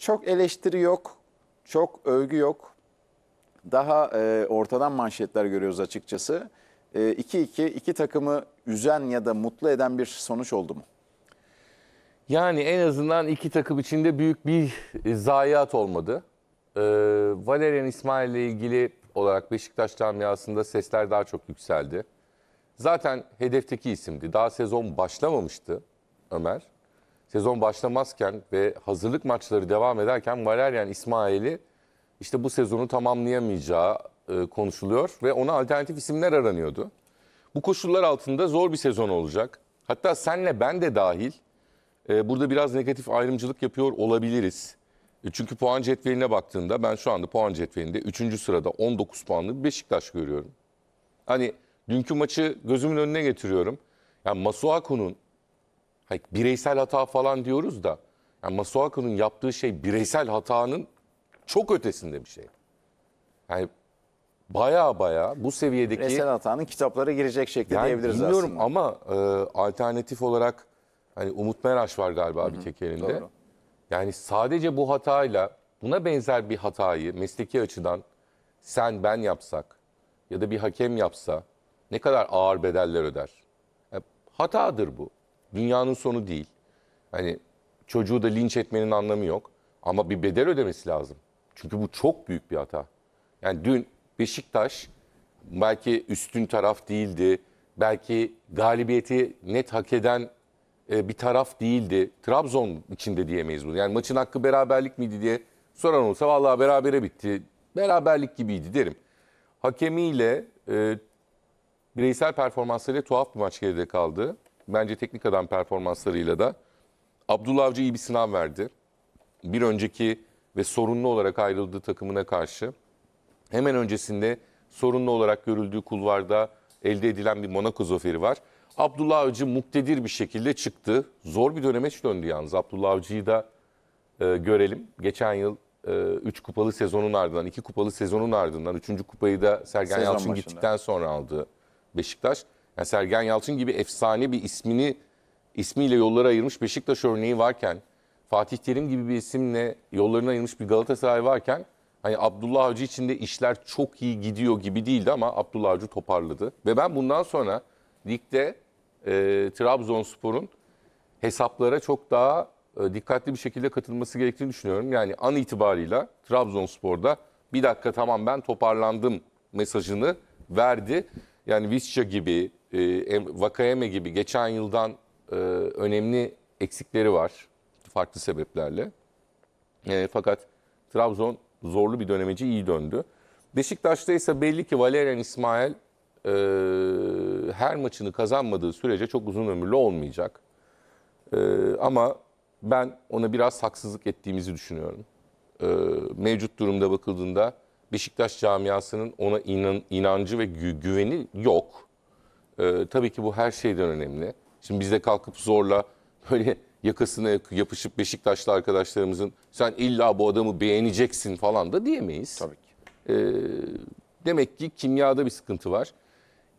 Çok eleştiri yok, çok övgü yok. Daha e, ortadan manşetler görüyoruz açıkçası. 2-2 e, iki, iki takımı üzen ya da mutlu eden bir sonuç oldu mu? Yani en azından iki takım içinde büyük bir zayiat olmadı. E, Valerian İsmail ile ilgili olarak Beşiktaş camiasında sesler daha çok yükseldi. Zaten hedefteki isimdi. Daha sezon başlamamıştı Ömer sezon başlamazken ve hazırlık maçları devam ederken Valerian İsmail'i işte bu sezonu tamamlayamayacağı e, konuşuluyor ve ona alternatif isimler aranıyordu. Bu koşullar altında zor bir sezon olacak. Hatta senle ben de dahil e, burada biraz negatif ayrımcılık yapıyor olabiliriz. E, çünkü puan cetveline baktığında ben şu anda puan cetvelinde 3. sırada 19 puanlı bir Beşiktaş görüyorum. Hani dünkü maçı gözümün önüne getiriyorum. Yani Masuaku'nun Hayır, bireysel hata falan diyoruz da yani Masuaku'nun yaptığı şey bireysel hatanın çok ötesinde bir şey. Yani baya baya bu seviyedeki... Bireysel hatanın kitaplara girecek şekilde yani diyebiliriz bilmiyorum aslında. ama e, alternatif olarak hani Umut Meraş var galiba Hı-hı, bir tek elinde. Doğru. Yani sadece bu hatayla buna benzer bir hatayı mesleki açıdan sen ben yapsak ya da bir hakem yapsa ne kadar ağır bedeller öder? E, hatadır bu. Dünyanın sonu değil. Hani çocuğu da linç etmenin anlamı yok. Ama bir bedel ödemesi lazım. Çünkü bu çok büyük bir hata. Yani dün Beşiktaş belki üstün taraf değildi. Belki galibiyeti net hak eden e, bir taraf değildi. Trabzon içinde diyemeyiz bunu. Yani maçın hakkı beraberlik miydi diye soran olsa vallahi berabere bitti. Beraberlik gibiydi derim. Hakemiyle e, bireysel performanslarıyla tuhaf bir maç geride kaldı bence teknik adam performanslarıyla da Abdullah Avcı iyi bir sınav verdi. Bir önceki ve sorunlu olarak ayrıldığı takımına karşı hemen öncesinde sorunlu olarak görüldüğü kulvarda elde edilen bir Monaco zaferi var. Abdullah Avcı muktedir bir şekilde çıktı. Zor bir dönemeç döndü yalnız. Abdullah Avcı'yı da e, görelim. Geçen yıl 3 e, üç kupalı sezonun ardından, 2 kupalı sezonun ardından, 3. kupayı da Sergen Sezon Yalçın başında. gittikten sonra aldı Beşiktaş. Yani Sergen Yalçın gibi efsane bir ismini ismiyle yollara ayırmış Beşiktaş örneği varken, Fatih Terim gibi bir isimle yollarına ayırmış bir Galatasaray varken hani Abdullah Avcı için de işler çok iyi gidiyor gibi değildi ama Abdullah Avcı toparladı. Ve ben bundan sonra ligde e, Trabzonspor'un hesaplara çok daha e, dikkatli bir şekilde katılması gerektiğini düşünüyorum. Yani an itibarıyla Trabzonspor'da bir dakika tamam ben toparlandım mesajını verdi. Yani Visca gibi, e, Vakayeme gibi geçen yıldan e, önemli eksikleri var farklı sebeplerle. E, fakat Trabzon zorlu bir dönemeci iyi döndü. Beşiktaş'ta ise belli ki Valerian İsmail e, her maçını kazanmadığı sürece çok uzun ömürlü olmayacak. E, ama ben ona biraz haksızlık ettiğimizi düşünüyorum. E, mevcut durumda bakıldığında Beşiktaş camiasının ona inan, inancı ve gü, güveni yok. Ee, tabii ki bu her şeyden önemli. Şimdi biz de kalkıp zorla böyle yakasına yapışıp Beşiktaşlı arkadaşlarımızın sen illa bu adamı beğeneceksin falan da diyemeyiz. Tabii ki. Ee, demek ki kimyada bir sıkıntı var.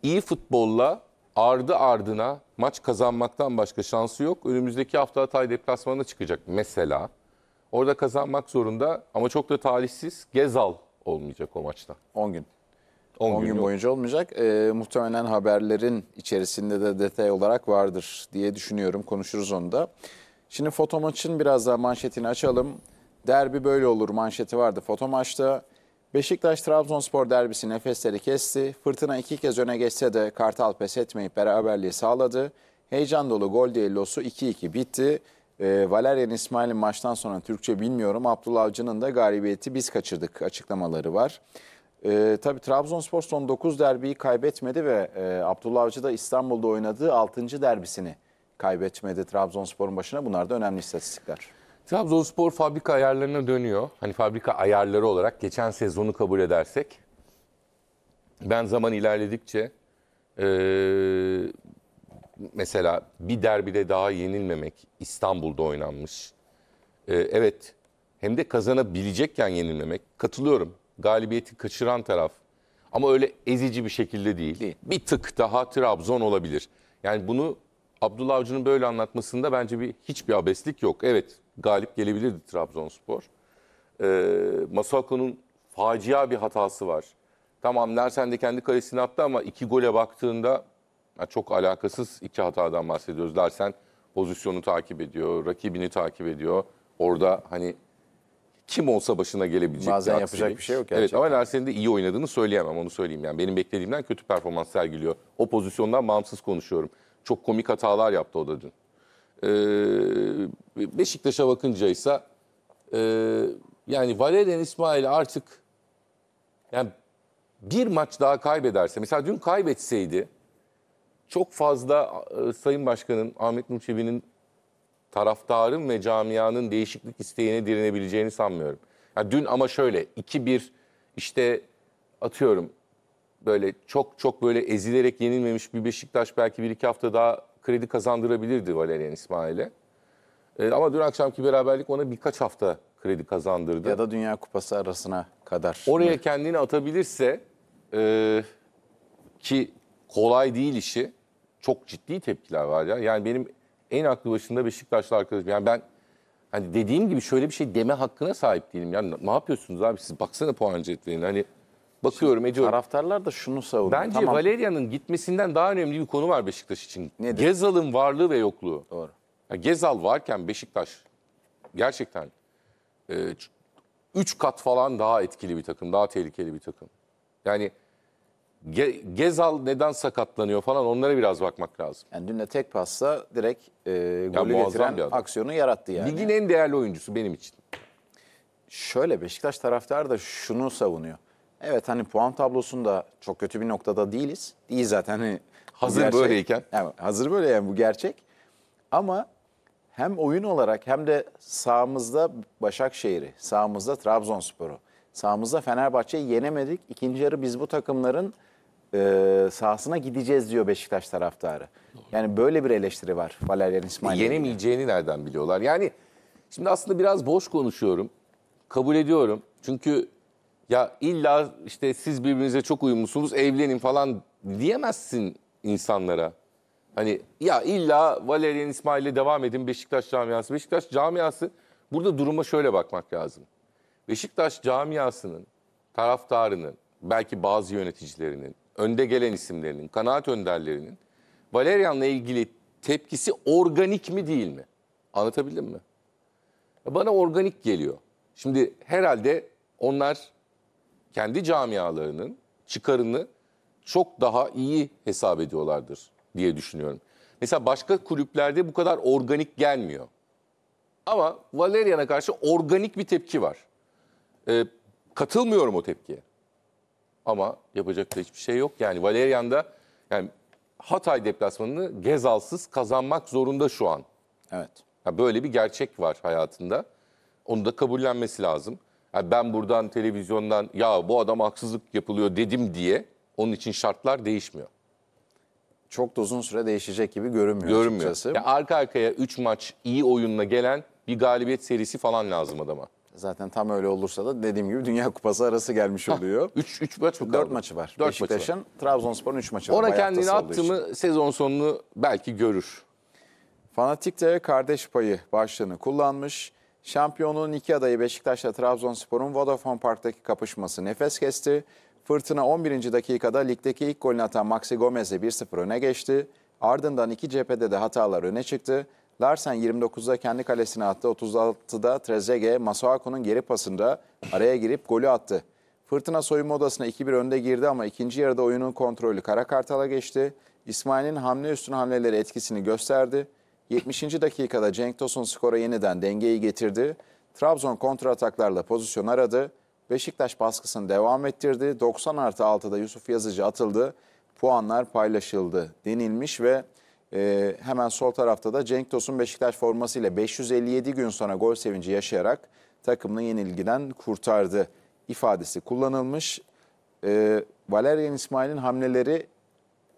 İyi futbolla ardı ardına maç kazanmaktan başka şansı yok. Önümüzdeki hafta Hatay deplasmanına çıkacak mesela. Orada kazanmak zorunda ama çok da talihsiz Gezal olmayacak o maçta. 10 gün. 10, gün, gün boyunca olmayacak. E, muhtemelen haberlerin içerisinde de detay olarak vardır diye düşünüyorum. Konuşuruz onu da. Şimdi foto maçın biraz daha manşetini açalım. Derbi böyle olur manşeti vardı foto maçta. Beşiktaş Trabzonspor derbisi nefesleri kesti. Fırtına iki kez öne geçse de Kartal pes etmeyip beraberliği sağladı. Heyecan dolu gol düellosu 2-2 bitti. E, Valerian İsmail'in maçtan sonra Türkçe bilmiyorum. Abdullah Avcı'nın da galibiyeti biz kaçırdık açıklamaları var. E, tabii Trabzonspor son 9 derbiyi kaybetmedi ve e, Abdullah Avcı da İstanbul'da oynadığı 6. derbisini kaybetmedi Trabzonspor'un başına. Bunlar da önemli istatistikler. Trabzonspor fabrika ayarlarına dönüyor. Hani fabrika ayarları olarak geçen sezonu kabul edersek. Ben zaman ilerledikçe e, mesela bir derbide daha yenilmemek İstanbul'da oynanmış. E, evet hem de kazanabilecekken yenilmemek katılıyorum galibiyeti kaçıran taraf. Ama öyle ezici bir şekilde değil. değil. Bir tık daha Trabzon olabilir. Yani bunu Abdullah Avcı'nın böyle anlatmasında bence bir hiçbir abeslik yok. Evet galip gelebilirdi Trabzonspor. Ee, Masuaku'nun facia bir hatası var. Tamam Lersen de kendi kalesine attı ama iki gole baktığında yani çok alakasız iki hatadan bahsediyoruz. Lersen pozisyonu takip ediyor, rakibini takip ediyor. Orada hani kim olsa başına gelebilecek Bazen bir yapacak bir şey yok gerçekten. Evet ama Larsen'in de iyi oynadığını söyleyemem onu söyleyeyim. Yani benim beklediğimden kötü performans sergiliyor. O pozisyondan bağımsız konuşuyorum. Çok komik hatalar yaptı o da dün. Ee, Beşiktaş'a bakınca ise e, yani Valerian İsmail artık yani bir maç daha kaybederse mesela dün kaybetseydi çok fazla e, Sayın Başkan'ın Ahmet Nur Çebi'nin taraftarın ve camianın değişiklik isteğine direnebileceğini sanmıyorum. Yani dün ama şöyle 2-1 işte atıyorum böyle çok çok böyle ezilerek yenilmemiş bir Beşiktaş belki bir iki hafta daha kredi kazandırabilirdi Valerian İsmail'e. E, ama dün akşamki beraberlik ona birkaç hafta kredi kazandırdı. Ya da Dünya Kupası arasına kadar. Oraya kendini atabilirse e, ki kolay değil işi çok ciddi tepkiler var ya. Yani benim en aklı başında Beşiktaşlı arkadaşım. Yani ben hani dediğim gibi şöyle bir şey deme hakkına sahip değilim. Yani ne yapıyorsunuz abi siz baksana puan cetveline. Hani bakıyorum ediyorum. Taraftarlar da şunu savunuyor. Bence tamam. Valeria'nın gitmesinden daha önemli bir konu var Beşiktaş için. Nedir? Gezal'ın varlığı ve yokluğu. Doğru. Yani Gezal varken Beşiktaş gerçekten e, üç kat falan daha etkili bir takım, daha tehlikeli bir takım. Yani Ge Gezal neden sakatlanıyor falan onlara biraz bakmak lazım. Yani dün de tek pasta direkt e, golü ya getiren aksiyonu yarattı yani. Ligin en değerli oyuncusu benim için. Şöyle Beşiktaş taraftarı da şunu savunuyor. Evet hani puan tablosunda çok kötü bir noktada değiliz. Değil zaten. Hani hazır gerçek, böyleyken. Yani hazır böyle yani bu gerçek. Ama hem oyun olarak hem de sağımızda Başakşehir'i, sağımızda Trabzonspor'u, sağımızda Fenerbahçe'yi yenemedik. İkinci yarı biz bu takımların e, sahasına gideceğiz diyor Beşiktaş taraftarı. Yani böyle bir eleştiri var Valerian İsmail'e. Yenemeyeceğini nereden biliyorlar? Yani şimdi aslında biraz boş konuşuyorum. Kabul ediyorum. Çünkü ya illa işte siz birbirinize çok uyumlusunuz evlenin falan diyemezsin insanlara. Hani ya illa Valerian İsmail ile devam edin Beşiktaş camiası. Beşiktaş camiası burada duruma şöyle bakmak lazım. Beşiktaş camiasının taraftarının belki bazı yöneticilerinin önde gelen isimlerinin, kanaat önderlerinin Valerian'la ilgili tepkisi organik mi değil mi? Anlatabildim mi? Bana organik geliyor. Şimdi herhalde onlar kendi camialarının çıkarını çok daha iyi hesap ediyorlardır diye düşünüyorum. Mesela başka kulüplerde bu kadar organik gelmiyor. Ama Valerian'a karşı organik bir tepki var. Ee, katılmıyorum o tepkiye. Ama yapacak da hiçbir şey yok. Yani Valerian'da yani Hatay deplasmanını Gezalsız kazanmak zorunda şu an. Evet. Ya böyle bir gerçek var hayatında. Onu da kabullenmesi lazım. Yani ben buradan televizyondan ya bu adam haksızlık yapılıyor dedim diye onun için şartlar değişmiyor. Çok da uzun süre değişecek gibi görünmüyor. Görünmüyor. açıkçası. arka arkaya 3 maç iyi oyunla gelen bir galibiyet serisi falan lazım adama. Zaten tam öyle olursa da dediğim gibi Dünya Kupası arası gelmiş oluyor. 3 3 maç mı 4 maçı var. 4 Beşiktaş'ın maçı var. Trabzonspor'un 3 maçı var. Ona kendini attı mı sezon sonunu belki görür. Fanatik de kardeş payı başlığını kullanmış. Şampiyonluğun iki adayı Beşiktaş'la Trabzonspor'un Vodafone Park'taki kapışması nefes kesti. Fırtına 11. dakikada ligdeki ilk golünü atan Maxi Gomez'e 1-0 öne geçti. Ardından iki cephede de hatalar öne çıktı. Larsen 29'da kendi kalesine attı. 36'da Trezeguet Masuaku'nun geri pasında araya girip golü attı. Fırtına soyunma odasına 2-1 önde girdi ama ikinci yarıda oyunun kontrolü Kara Kartal'a geçti. İsmail'in hamle üstüne hamleleri etkisini gösterdi. 70. dakikada Cenk Tosun skora yeniden dengeyi getirdi. Trabzon kontrataklarla pozisyon aradı. Beşiktaş baskısını devam ettirdi. 90 artı 6'da Yusuf Yazıcı atıldı. Puanlar paylaşıldı denilmiş ve ee, hemen sol tarafta da Cenk Tosun Beşiktaş formasıyla 557 gün sonra gol sevinci yaşayarak takımını yenilgiden kurtardı ifadesi kullanılmış. Ee, Valerian İsmail'in hamleleri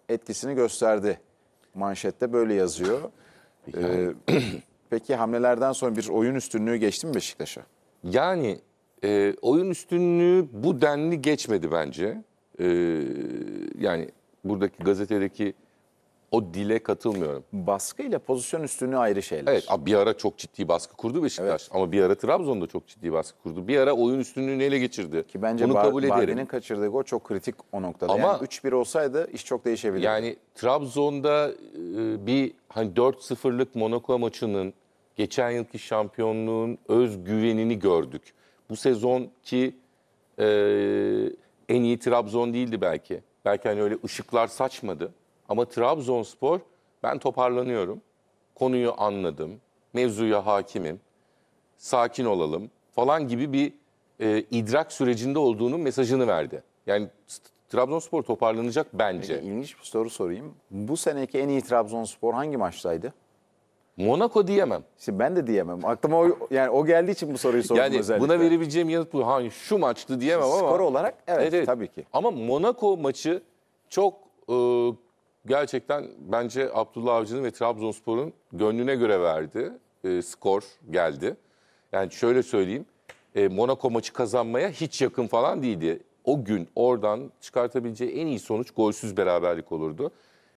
etkisini gösterdi. Manşette böyle yazıyor. Ee, peki hamlelerden sonra bir oyun üstünlüğü geçti mi Beşiktaş'a? Yani e, oyun üstünlüğü bu denli geçmedi bence. E, yani buradaki gazetedeki o dile katılmıyorum. ile pozisyon üstünlüğü ayrı şeyler. Evet bir ara çok ciddi baskı kurdu Beşiktaş Evet. ama bir ara Trabzon'da çok ciddi baskı kurdu. Bir ara oyun üstünlüğü ele geçirdi. Ki bence Bunu Bunu kabul ederim. kaçırdığı gol çok kritik o noktada. Ama- yani 3-1 olsaydı iş çok değişebilirdi. Yani Trabzon'da e, bir hani 4-0'lık Monaco maçının geçen yılki şampiyonluğun özgüvenini gördük. Bu sezonki e, en iyi Trabzon değildi belki. Belki hani öyle ışıklar saçmadı. Ama Trabzonspor ben toparlanıyorum. Konuyu anladım. Mevzuya hakimim. Sakin olalım falan gibi bir e, idrak sürecinde olduğunun mesajını verdi. Yani Trabzonspor toparlanacak bence. Peki, ilginç bir soru sorayım. Bu seneki en iyi Trabzonspor hangi maçtaydı? Monaco diyemem. Şimdi ben de diyemem. Aklıma o, yani o geldiği için bu soruyu sordum yani özellikle. Buna verebileceğim yanıt bu. Hani şu maçtı diyemem Şimdi ama. Skor olarak evet, evet, evet tabii ki. Ama Monaco maçı çok e, gerçekten bence Abdullah Avcı'nın ve Trabzonspor'un gönlüne göre verdi. E, skor geldi. Yani şöyle söyleyeyim. E, Monaco maçı kazanmaya hiç yakın falan değildi. O gün oradan çıkartabileceği en iyi sonuç golsüz beraberlik olurdu.